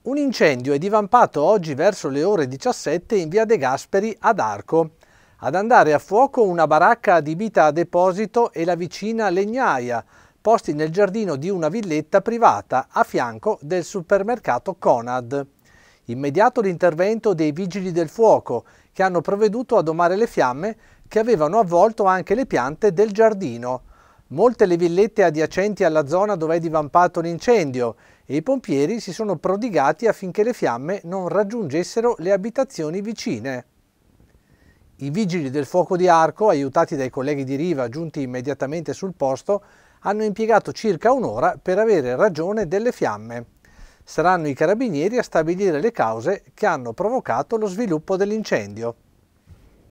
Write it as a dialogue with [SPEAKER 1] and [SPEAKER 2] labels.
[SPEAKER 1] Un incendio è divampato oggi verso le ore 17 in via De Gasperi ad Arco. Ad andare a fuoco una baracca adibita a deposito e la vicina legnaia, posti nel giardino di una villetta privata a fianco del supermercato Conad. Immediato l'intervento dei vigili del fuoco, che hanno provveduto a domare le fiamme che avevano avvolto anche le piante del giardino. Molte le villette adiacenti alla zona dove è divampato l'incendio e i pompieri si sono prodigati affinché le fiamme non raggiungessero le abitazioni vicine. I vigili del fuoco di Arco, aiutati dai colleghi di riva giunti immediatamente sul posto, hanno impiegato circa un'ora per avere ragione delle fiamme. Saranno i carabinieri a stabilire le cause che hanno provocato lo sviluppo dell'incendio.